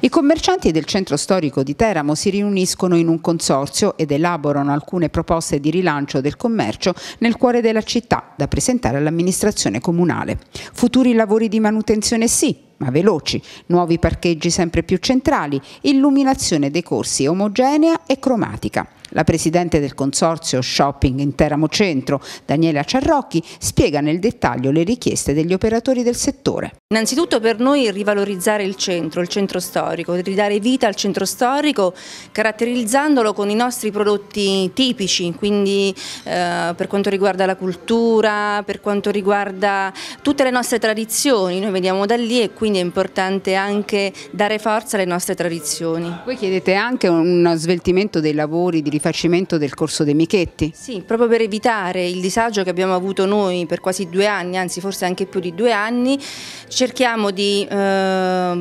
I commercianti del centro storico di Teramo si riuniscono in un consorzio ed elaborano alcune proposte di rilancio del commercio nel cuore della città da presentare all'amministrazione comunale. Futuri lavori di manutenzione sì, ma veloci, nuovi parcheggi sempre più centrali, illuminazione dei corsi omogenea e cromatica. La Presidente del Consorzio Shopping in Teramo Centro, Daniela Ciarrocchi, spiega nel dettaglio le richieste degli operatori del settore. Innanzitutto per noi rivalorizzare il centro, il centro storico, ridare vita al centro storico caratterizzandolo con i nostri prodotti tipici, quindi eh, per quanto riguarda la cultura, per quanto riguarda tutte le nostre tradizioni, noi veniamo da lì e quindi è importante anche dare forza alle nostre tradizioni. Voi chiedete anche un sveltimento dei lavori di rifacimento del corso dei Michetti. Sì, proprio per evitare il disagio che abbiamo avuto noi per quasi due anni, anzi forse anche più di due anni, cerchiamo di, eh,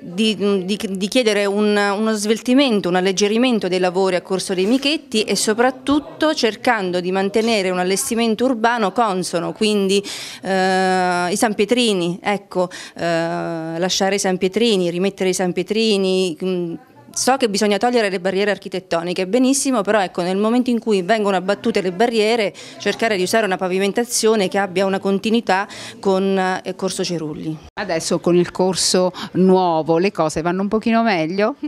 di, di, di chiedere un, uno sveltimento, un alleggerimento dei lavori a corso dei Michetti e soprattutto cercando di mantenere un allestimento urbano consono, quindi eh, i San Pietrini, ecco, eh, lasciare i San Pietrini, rimettere i San Pietrini, so che bisogna togliere le barriere architettoniche, benissimo, però ecco, nel momento in cui vengono abbattute le barriere, cercare di usare una pavimentazione che abbia una continuità con il eh, Corso Cerulli. Adesso con il corso nuovo le cose vanno un pochino meglio?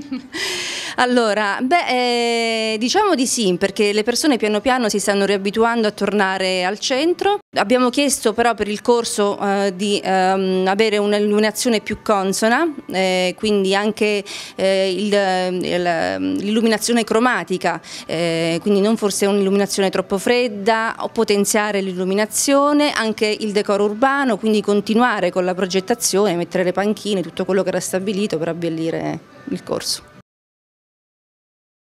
Allora, beh, eh, diciamo di sì, perché le persone piano piano si stanno riabituando a tornare al centro. Abbiamo chiesto però per il corso eh, di ehm, avere un'illuminazione più consona, eh, quindi anche eh, l'illuminazione cromatica, eh, quindi non forse un'illuminazione troppo fredda, o potenziare l'illuminazione, anche il decoro urbano, quindi continuare con la progettazione, mettere le panchine, tutto quello che era stabilito per abbellire il corso.